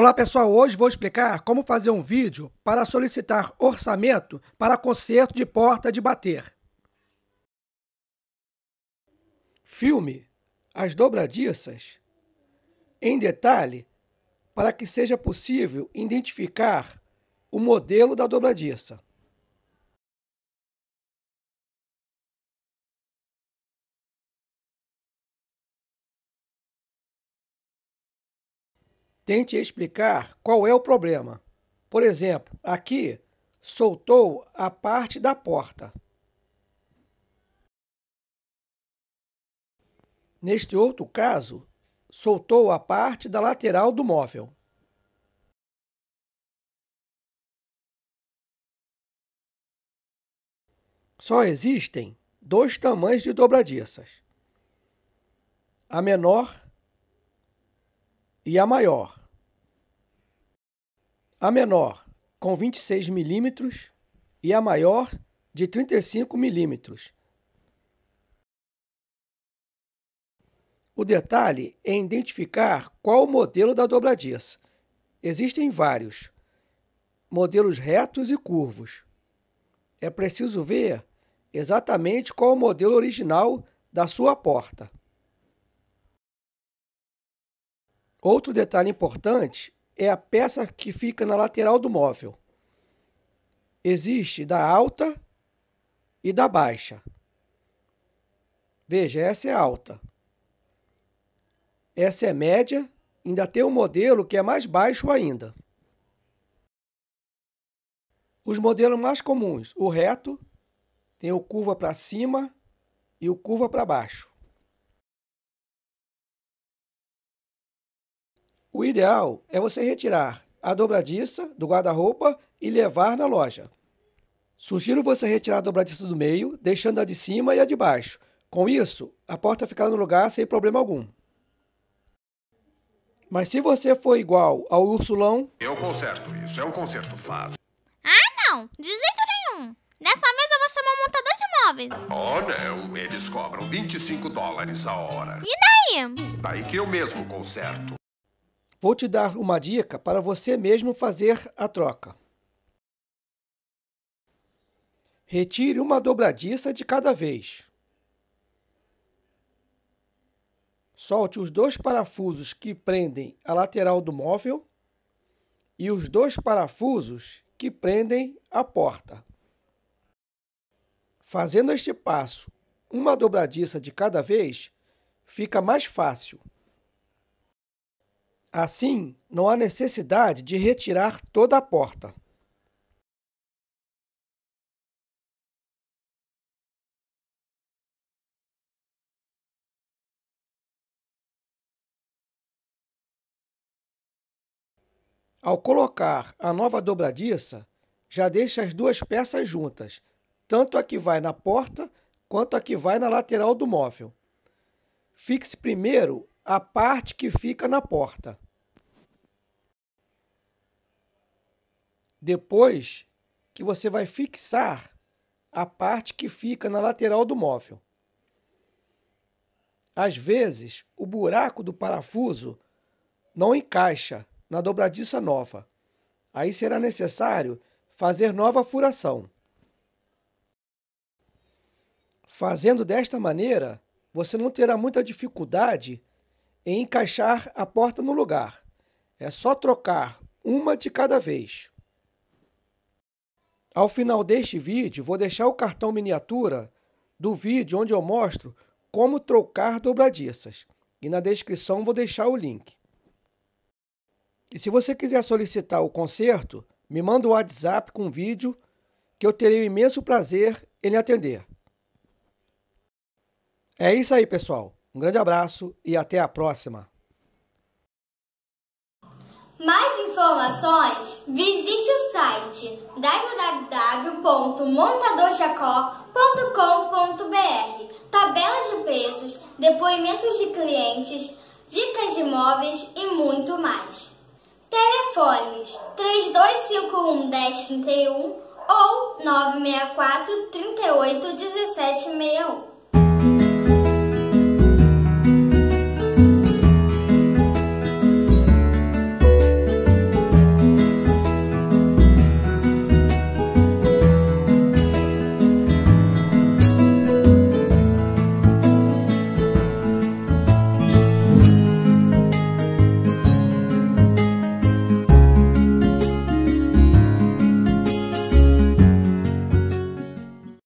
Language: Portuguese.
Olá pessoal, hoje vou explicar como fazer um vídeo para solicitar orçamento para conserto de porta de bater. Filme As Dobradiças em detalhe para que seja possível identificar o modelo da dobradiça. tente explicar qual é o problema. Por exemplo, aqui soltou a parte da porta. Neste outro caso, soltou a parte da lateral do móvel. Só existem dois tamanhos de dobradiças: a menor e a maior. A menor, com 26 milímetros, e a maior, de 35 milímetros. O detalhe é identificar qual o modelo da dobradiça. Existem vários, modelos retos e curvos. É preciso ver exatamente qual o modelo original da sua porta. Outro detalhe importante é a peça que fica na lateral do móvel. Existe da alta e da baixa. Veja, essa é alta. Essa é média, ainda tem um modelo que é mais baixo ainda. Os modelos mais comuns, o reto, tem o curva para cima e o curva para baixo. O ideal é você retirar a dobradiça do guarda-roupa e levar na loja. Sugiro você retirar a dobradiça do meio, deixando a de cima e a de baixo. Com isso, a porta ficará no lugar sem problema algum. Mas se você for igual ao Ursulão... Eu é conserto isso, é um conserto fácil. Ah, não! De jeito nenhum! Dessa vez eu vou chamar um montador de móveis. Oh, não. Eles cobram 25 dólares a hora. E daí? Daí que eu mesmo conserto. Vou te dar uma dica para você mesmo fazer a troca. Retire uma dobradiça de cada vez. Solte os dois parafusos que prendem a lateral do móvel e os dois parafusos que prendem a porta. Fazendo este passo, uma dobradiça de cada vez, fica mais fácil. Assim, não há necessidade de retirar toda a porta. Ao colocar a nova dobradiça, já deixa as duas peças juntas, tanto a que vai na porta quanto a que vai na lateral do móvel. Fixe primeiro a parte que fica na porta. Depois que você vai fixar a parte que fica na lateral do móvel. Às vezes, o buraco do parafuso não encaixa na dobradiça nova. Aí será necessário fazer nova furação. Fazendo desta maneira, você não terá muita dificuldade em encaixar a porta no lugar. É só trocar uma de cada vez. Ao final deste vídeo, vou deixar o cartão miniatura do vídeo onde eu mostro como trocar dobradiças. E na descrição vou deixar o link. E se você quiser solicitar o conserto, me manda o um WhatsApp com o vídeo que eu terei o imenso prazer em atender. É isso aí, pessoal. Um grande abraço e até a próxima! Mais informações, visite o site www.montadorjacó.com.br Tabela de preços, depoimentos de clientes, dicas de imóveis e muito mais. Telefones 3251 1031 ou 964 38 1761.